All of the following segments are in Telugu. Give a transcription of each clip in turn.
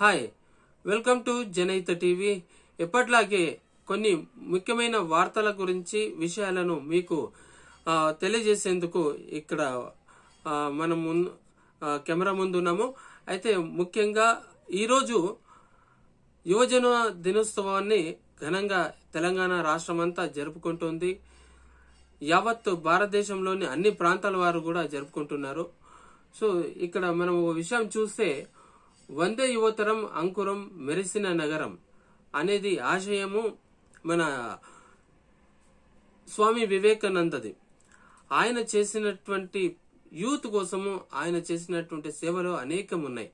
హాయ్ వెల్కమ్ టు జనైత టీవీ ఎప్పట్లాగే కొన్ని ముఖ్యమైన వార్తల గురించి విషయాలను మీకు తెలియజేసేందుకు ఇక్కడ మనం ముందు కెమెరా ముందు ఉన్నాము అయితే ముఖ్యంగా ఈరోజు యువజన దినోత్సవాన్ని ఘనంగా తెలంగాణ రాష్ట్రం అంతా జరుపుకుంటుంది యావత్ భారతదేశంలోని అన్ని ప్రాంతాల వారు కూడా జరుపుకుంటున్నారు సో ఇక్కడ మనం ఒక విషయం చూస్తే వందే యువతరం అంకురం మెరిసిన నగరం అనేది ఆశయము మన స్వామి వివేకానందది ఆయన చేసినటువంటి యూత్ కోసము ఆయన చేసినటువంటి సేవలు అనేకం ఉన్నాయి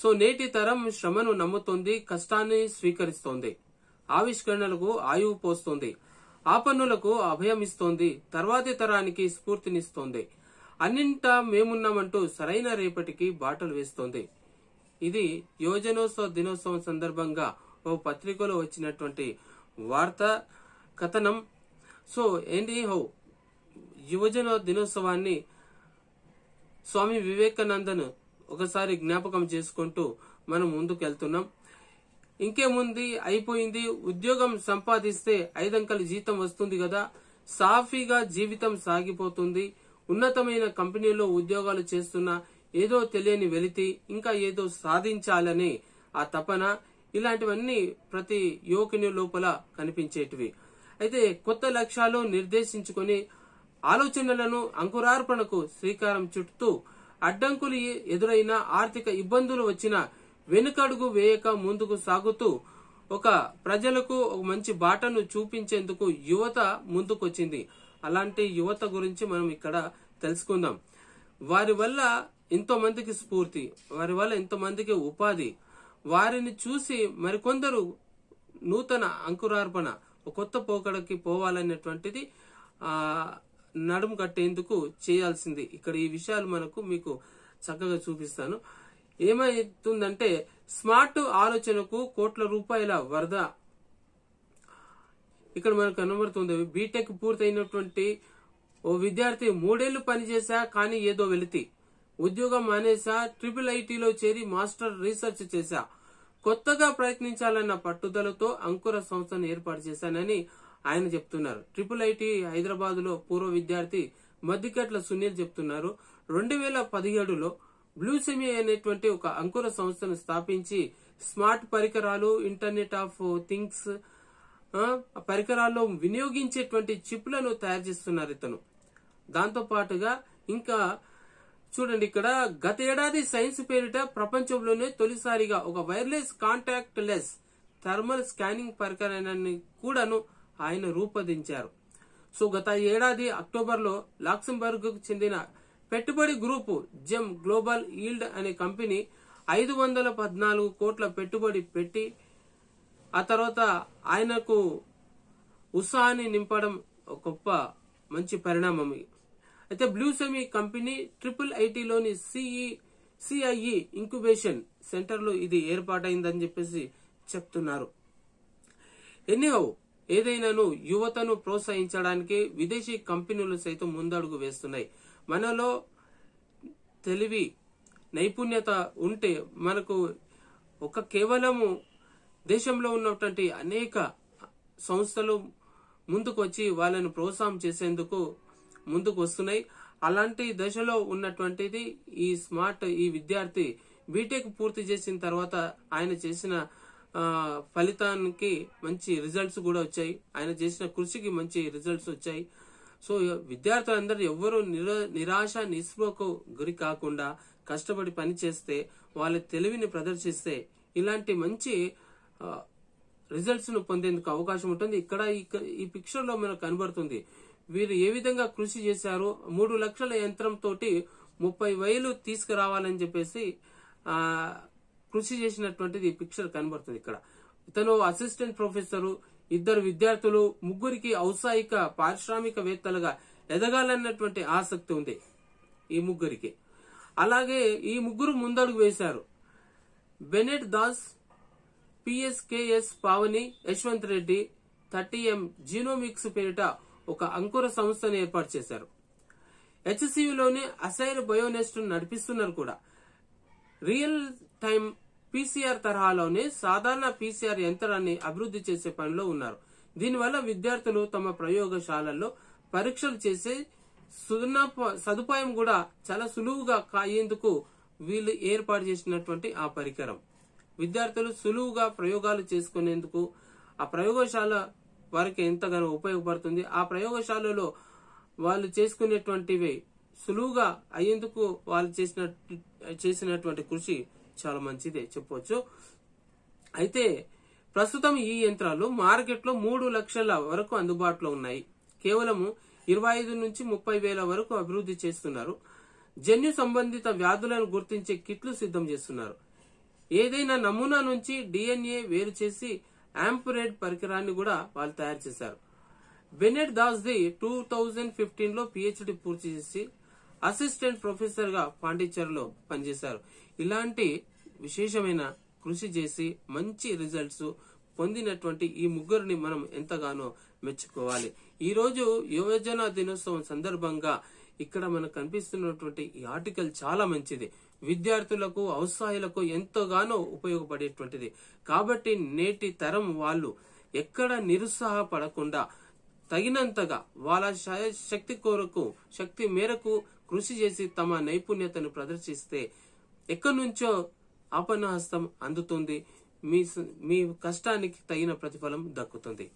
సో నేటి తరం శ్రమను నమ్ముతోంది కష్టాన్ని స్వీకరిస్తోంది ఆవిష్కరణలకు ఆయువు పోస్తోంది ఆపన్నులకు అభయమిస్తోంది తర్వాతి తరానికి స్ఫూర్తినిస్తోంది అన్నింటా మేమున్నామంటూ సరైన రేపటికి బాటలు వేస్తోంది ఇది యువజనోత్సవ దినోత్సవం సందర్భంగా ఓ పత్రికలో వచ్చినటువంటి వార్త కథనం సో ఏంటి హౌ యువజన దినోత్సవాన్ని స్వామి వివేకానందను ఒకసారి జ్ఞాపకం చేసుకుంటూ మనం ముందుకు వెళ్తున్నాం ఇంకేముంది అయిపోయింది ఉద్యోగం సంపాదిస్తే ఐదంకలు జీతం వస్తుంది కదా సాఫీగా జీవితం సాగిపోతుంది ఉన్నతమైన కంపెనీలో ఉద్యోగాలు చేస్తున్న ఏదో తెలియని వెలితి ఇంకా ఏదో సాధించాలని ఆ తపన ఇలాంటివన్నీ ప్రతి యువకుని లోపల కనిపించేటివి అయితే కొత్త లక్ష్యాలు నిర్దేశించుకుని ఆలోచనలను అంకురార్పణకు శ్రీకారం చుట్టూ అడ్డంకులు ఎదురైన ఆర్థిక ఇబ్బందులు వచ్చిన వెనుకడుగు వేయక ముందుకు సాగుతూ ఒక ప్రజలకు ఒక మంచి బాటను చూపించేందుకు యువత ముందుకొచ్చింది అలాంటి యువత గురించి మనం ఇక్కడ తెలుసుకుందాం వారి వల్ల ఎంతో మందికి స్ఫూర్తి వారి వల్ల ఎంతో మందికి ఉపాధి వారిని చూసి మరికొందరు నూతన అంకురార్పణ కొత్త పోకడకి పోవాలనేటువంటిది నడుము కట్టేందుకు చేయాల్సింది ఇక్కడ ఈ విషయాలు మనకు మీకు చక్కగా చూపిస్తాను ఏమైతుందంటే స్మార్ట్ ఆలోచనకు కోట్ల రూపాయల వరద ఇక్కడ మనకు కనబడుతుంది బీటెక్ పూర్తయినటువంటి ఓ విద్యార్థి మూడేళ్లు పనిచేశా కానీ ఏదో వెళితే ఉద్యోగం మానేశా ట్రిపుల్ ఐటీలో చేరి మాస్టర్ రీసెర్చ్ చేశా కొత్తగా ప్రయత్నించాలన్న పట్టుదలతో అంకుర సంస్థను ఏర్పాటు చేశానని ఆయన చెప్తున్నారు ట్రిపుల్ ఐటీ హైదరాబాద్ లో పూర్వ విద్యార్థి మద్దికట్ల సునీల్ చెప్తున్నారు రెండు వేల పదిహేడులో బ్లూసెమి అనేటువంటి ఒక అంకుర సంస్థను స్థాపించి స్మార్ట్ పరికరాలు ఇంటర్నెట్ ఆఫ్ థింగ్స్ పరికరాల్లో వినియోగించేటువంటి చిప్లను తయారు చేస్తున్నారు ఇతను దాంతో పాటుగా ఇంకా చూడండి ఇక్కడ గత ఏడాది సైన్స్ పేరిట ప్రపంచంలోనే తొలిసారిగా ఒక wireless contactless thermal scanning పరికరాన్ని కూడాను ఆయన రూపొందించారు సో గత ఏడాది అక్టోబర్లో లాక్సంబర్గ్ చెందిన పెట్టుబడి గ్రూపు జెమ్ గ్లోబల్ ఈల్డ్ అనే కంపెనీ ఐదు వందల పద్నాలుగు కోట్ల పెట్టుబడి పెట్టి ఆ తర్వాత ఆయనకు ఉత్సాహాన్ని నింపడం గొప్ప మంచి పరిణామం అయితే బ్లూ సెమీ కంపెనీ ట్రిపుల్ ఐటీలోని సిఈ సిఐఈ ఇంక్యుబేషన్ సెంటర్లో ఇది ఏర్పాటైందని చెప్పేసి చెప్తున్నారు ఎన్నో ఏదైనాను యువతను ప్రోత్సహించడానికి విదేశీ కంపెనీలు సైతం ముందడుగు వేస్తున్నాయి మనలో తెలివి నైపుణ్యత ఉంటే మనకు ఒక కేవలము దేశంలో ఉన్నటువంటి అనేక సంస్థలు ముందుకు వచ్చి వాళ్ళను ప్రోత్సాహం చేసేందుకు ముందుకు వస్తున్నాయి అలాంటి దశలో ఉన్నటువంటిది ఈ స్మార్ట్ ఈ విద్యార్థి బీటెక్ పూర్తి చేసిన తర్వాత ఆయన చేసిన ఫలితానికి మంచి రిజల్ట్స్ కూడా వచ్చాయి ఆయన చేసిన కృషికి మంచి రిజల్ట్స్ వచ్చాయి సో విద్యార్థులందరూ ఎవ్వరూ నిరాశ నిస్పృహకు గురి కాకుండా కష్టపడి పని చేస్తే వాళ్ళ తెలివిని ప్రదర్శిస్తే ఇలాంటి మంచి రిజల్ట్స్ ను పొందేందుకు అవకాశం ఉంటుంది ఇక్కడ ఈ పిక్చర్ లో మనకు కనబడుతుంది వీరు ఏ విధంగా కృషి చేశారు మూడు లక్షల తోటి ముప్పై వేలు తీసుకురావాలని చెప్పేసి ఆ కృషి చేసినటువంటిది పిక్చర్ కనబడుతుంది ఇక్కడ ఇతను అసిస్టెంట్ ప్రొఫెసరు ఇద్దరు విద్యార్థులు ముగ్గురికి ఔత్సాహిక పారిశ్రామికవేత్తలుగా ఎదగాలన్నటువంటి ఆసక్తి ఉంది ఈ ముగ్గురికి అలాగే ఈ ముగ్గురు ముందడుగు వేశారు Bennett Das PSKS Pavani Yashwanth Reddy thirty M genomics పేరిట ఒక అంకుర సంస్థను ఏర్పాటు చేశారు హెచ్సియులోనే అసైర్ బయోనెస్ట్ నడిపిస్తున్నారు కూడా రియల్ టైం పీసీఆర్ తరహాలోనే సాధారణ పీసీఆర్ యంత్రాన్ని అభివృద్ధి చేసే పనిలో ఉన్నారు దీనివల్ల విద్యార్థులు తమ ప్రయోగశాలల్లో పరీక్షలు చేసే సదుపాయం కూడా చాలా సులువుగా కాయేందుకు వీళ్ళు ఏర్పాటు చేసినటువంటి ఆ పరికరం విద్యార్థులు సులువుగా ప్రయోగాలు చేసుకునేందుకు ఆ ప్రయోగశాల వారికి ఎంతగానో ఉపయోగపడుతుంది ఆ ప్రయోగశాలలో వాళ్ళు చేసుకునేటువంటివి సులువుగా అయ్యేందుకు వాళ్ళు చేసిన చేసినటువంటి కృషి చాలా మంచిదే చెప్పవచ్చు అయితే ప్రస్తుతం ఈ యంత్రాలు మార్కెట్లో మూడు లక్షల వరకు అందుబాటులో ఉన్నాయి కేవలము ఇరవై ఐదు నుంచి ముప్పై వేల వరకు అభివృద్ధి చేస్తున్నారు జన్యు సంబంధిత వ్యాధులను గుర్తించే కిట్లు సిద్ధం చేస్తున్నారు ఏదైనా నమూనా నుంచి డిఎన్ఏ వేరు చేసి యాంపరేడ్ పరికరాన్ని కూడా వాళ్ళు తయారు చేశారు Bennett Das the two thousand fifteen లో పిహెచ్డి పూర్తి చేసి అసిస్టెంట్ ప్రొఫెసర్ గా పాండిచ్చేరిలో పనిచేశారు ఇలాంటి విశేషమైన కృషి చేసి మంచి రిజల్ట్స్ పొందినటువంటి ఈ ముగ్గురిని మనం ఎంతగానో మెచ్చుకోవాలి ఈ రోజు యువజన దినోత్సవం సందర్భంగా ఇక్కడ మనకు కనిపిస్తున్నటువంటి ఈ ఆర్టికల్ చాలా మంచిది విద్యార్థులకు అవసాయులకు ఎంతగానో ఉపయోగపడేటువంటిది కాబట్టి నేటి తరం వాళ్ళు ఎక్కడ నిరుత్సాహపడకుండా తగినంతగా వాళ్ళ శక్తి కొరకు శక్తి మేరకు కృషి చేసి తమ నైపుణ్యతను ప్రదర్శిస్తే ఎక్కడి నుంచో ఆపన్న హస్తం అందుతుంది మీ మీ కష్టానికి తగిన ప్రతిఫలం దక్కుతుంది